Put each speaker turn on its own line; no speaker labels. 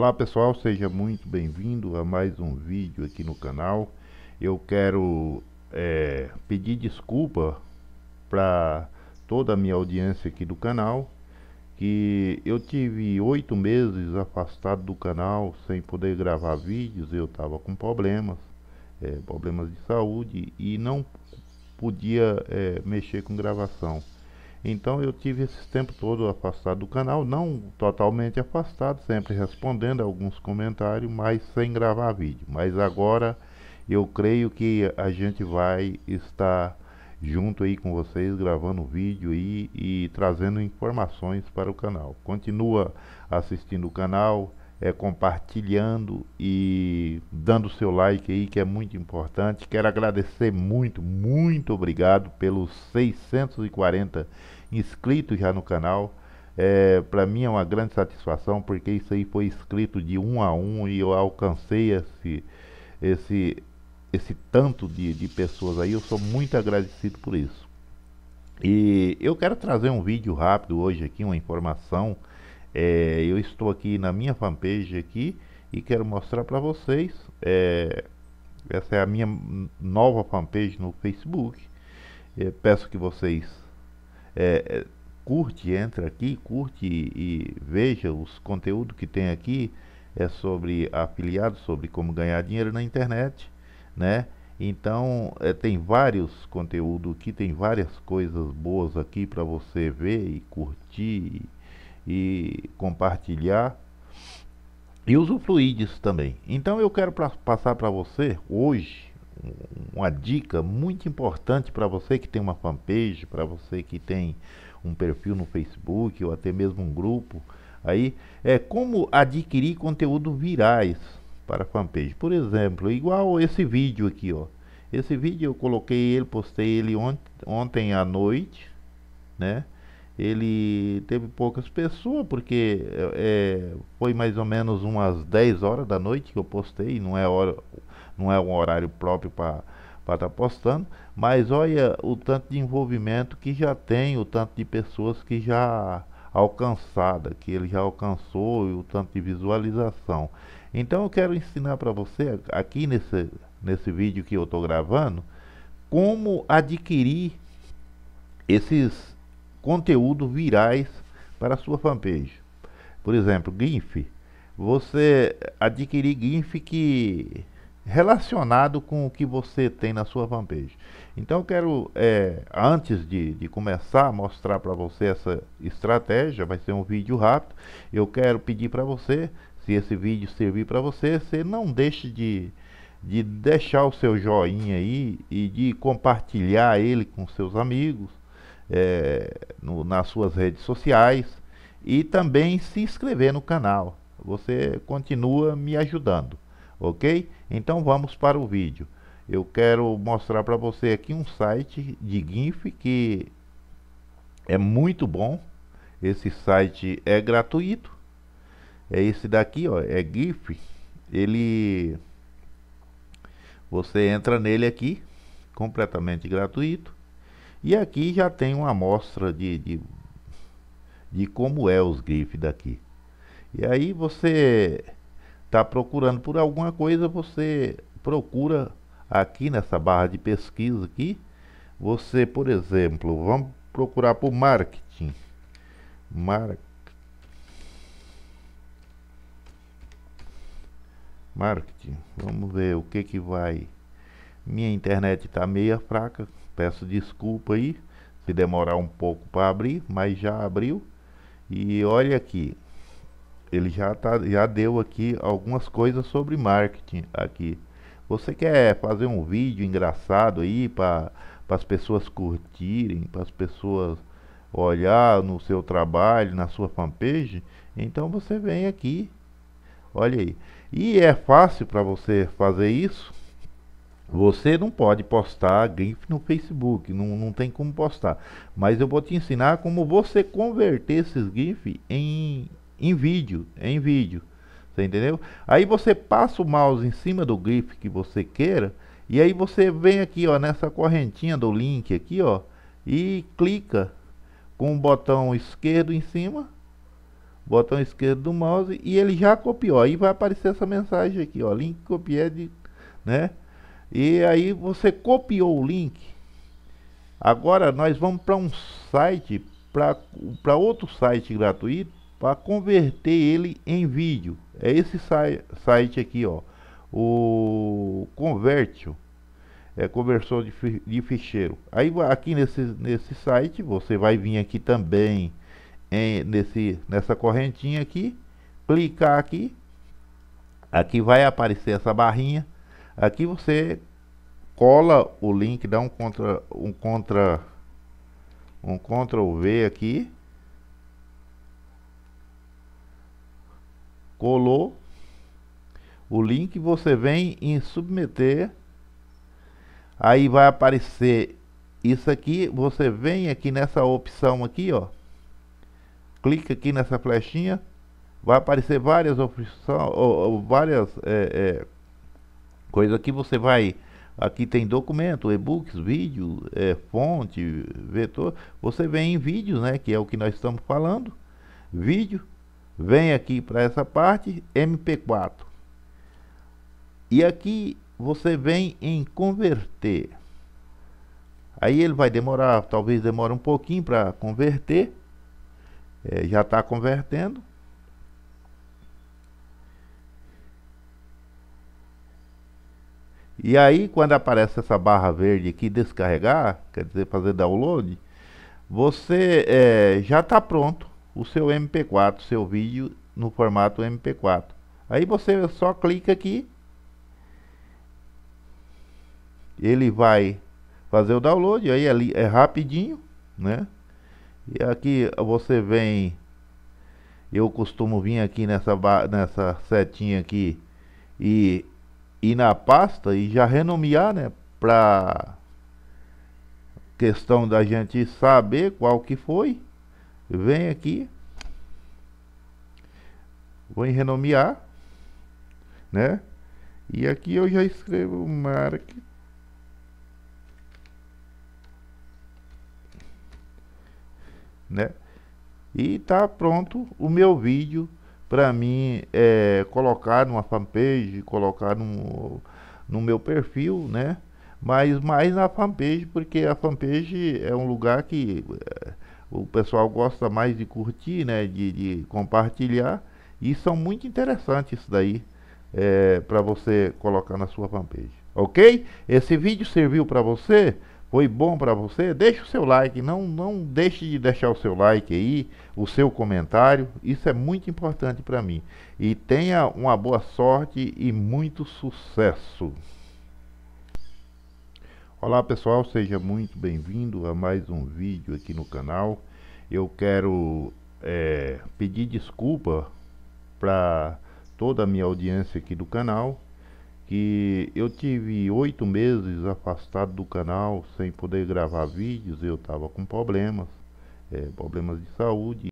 Olá pessoal, seja muito bem-vindo a mais um vídeo aqui no canal. Eu quero é, pedir desculpa para toda a minha audiência aqui do canal, que eu tive oito meses afastado do canal sem poder gravar vídeos, eu estava com problemas, é, problemas de saúde e não podia é, mexer com gravação. Então eu tive esse tempo todo afastado do canal, não totalmente afastado, sempre respondendo alguns comentários, mas sem gravar vídeo. Mas agora eu creio que a gente vai estar junto aí com vocês, gravando vídeo aí e trazendo informações para o canal. Continua assistindo o canal, é, compartilhando e dando seu like aí, que é muito importante. Quero agradecer muito, muito obrigado pelos 640 inscritos já no canal. É, Para mim é uma grande satisfação, porque isso aí foi escrito de um a um e eu alcancei esse, esse, esse tanto de, de pessoas aí. Eu sou muito agradecido por isso. E eu quero trazer um vídeo rápido hoje aqui, uma informação é, eu estou aqui na minha fanpage aqui e quero mostrar para vocês. É, essa é a minha nova fanpage no Facebook. É, peço que vocês é, é curte, entre aqui, curte e, e veja os conteúdos que tem aqui. É sobre afiliados, sobre como ganhar dinheiro na internet, né? Então, é, tem vários conteúdos aqui, tem várias coisas boas aqui para você ver e curtir e compartilhar e usufruir disso também. Então eu quero pra, passar para você hoje uma dica muito importante para você que tem uma fanpage, para você que tem um perfil no Facebook ou até mesmo um grupo aí é como adquirir conteúdo virais para fanpage. Por exemplo, igual esse vídeo aqui, ó. Esse vídeo eu coloquei ele, postei ele ontem ontem à noite, né? ele teve poucas pessoas, porque é, é foi mais ou menos umas 10 horas da noite que eu postei, não é, hora, não é um horário próprio para estar tá postando, mas olha o tanto de envolvimento que já tem, o tanto de pessoas que já alcançada, que ele já alcançou e o tanto de visualização. Então eu quero ensinar para você aqui nesse, nesse vídeo que eu estou gravando, como adquirir esses conteúdo virais para sua fanpage. Por exemplo, GIF. Você adquirir GIF que relacionado com o que você tem na sua fanpage. Então eu quero, é, antes de, de, começar a mostrar para você essa estratégia, vai ser um vídeo rápido, eu quero pedir para você, se esse vídeo servir para você, você não deixe de, de deixar o seu joinha aí e de compartilhar ele com seus amigos, é, no, nas suas redes sociais e também se inscrever no canal. Você continua me ajudando, ok? Então vamos para o vídeo. Eu quero mostrar para você aqui um site de GIF que é muito bom. Esse site é gratuito. É esse daqui, ó, é GIF. Ele você entra nele aqui, completamente gratuito. E aqui já tem uma amostra de, de, de como é os grifes daqui. E aí você está procurando por alguma coisa, você procura aqui nessa barra de pesquisa aqui. Você, por exemplo, vamos procurar por marketing. Mar... Marketing. Vamos ver o que que vai. Minha internet está meia fraca. Peço desculpa aí se demorar um pouco para abrir, mas já abriu. E olha aqui, ele já, tá, já deu aqui algumas coisas sobre marketing aqui. Você quer fazer um vídeo engraçado aí para as pessoas curtirem, para as pessoas olhar no seu trabalho, na sua fanpage? Então você vem aqui, olha aí. E é fácil para você fazer isso? Você não pode postar GIF no Facebook, não, não tem como postar. Mas eu vou te ensinar como você converter esses GIF em, em vídeo, em vídeo. Você entendeu? Aí você passa o mouse em cima do GIF que você queira e aí você vem aqui, ó, nessa correntinha do link aqui, ó, e clica com o botão esquerdo em cima, botão esquerdo do mouse e ele já copiou. Aí vai aparecer essa mensagem aqui, ó, link copiado, né? E aí você copiou o link. Agora nós vamos para um site, para outro site gratuito, para converter ele em vídeo. É esse si site aqui, ó. O Convertio. É conversor de, de ficheiro. Aí aqui nesse, nesse site você vai vir aqui também em, nesse, nessa correntinha aqui, clicar aqui, aqui vai aparecer essa barrinha, Aqui você cola o link, dá um contra um contra um Ctrl V aqui. Colou o link, você vem em submeter. Aí vai aparecer isso aqui, você vem aqui nessa opção aqui, ó. Clica aqui nessa flechinha, vai aparecer várias opções, ou várias é, é, Coisa que você vai. Aqui tem documento, e-books, vídeo, é, fonte, vetor. Você vem em vídeos, né? Que é o que nós estamos falando. Vídeo. Vem aqui para essa parte, MP4. E aqui você vem em converter. Aí ele vai demorar, talvez demora um pouquinho para converter. É, já está convertendo. E aí, quando aparece essa barra verde aqui, descarregar, quer dizer, fazer download, você é, já está pronto o seu MP4, seu vídeo no formato MP4. Aí você só clica aqui, ele vai fazer o download, aí ali é rapidinho, né? E aqui você vem, eu costumo vir aqui nessa, nessa setinha aqui e ir na pasta e já renomear, né? Para questão da gente saber qual que foi. Vem aqui. Vou em renomear, né? E aqui eu já escrevo marque né? E tá pronto o meu vídeo para mim é, colocar numa fanpage, colocar no, no meu perfil, né? Mas mais na fanpage, porque a fanpage é um lugar que é, o pessoal gosta mais de curtir, né? De, de compartilhar. E são muito interessantes isso daí é, para você colocar na sua fanpage. Ok? Esse vídeo serviu para você? Foi bom para você? Deixe o seu like, não, não deixe de deixar o seu like aí, o seu comentário, isso é muito importante para mim. E tenha uma boa sorte e muito sucesso. Olá pessoal, seja muito bem-vindo a mais um vídeo aqui no canal. Eu quero é, pedir desculpa para toda a minha audiência aqui do canal que eu tive oito meses afastado do canal sem poder gravar vídeos, eu estava com problemas, é, problemas de saúde.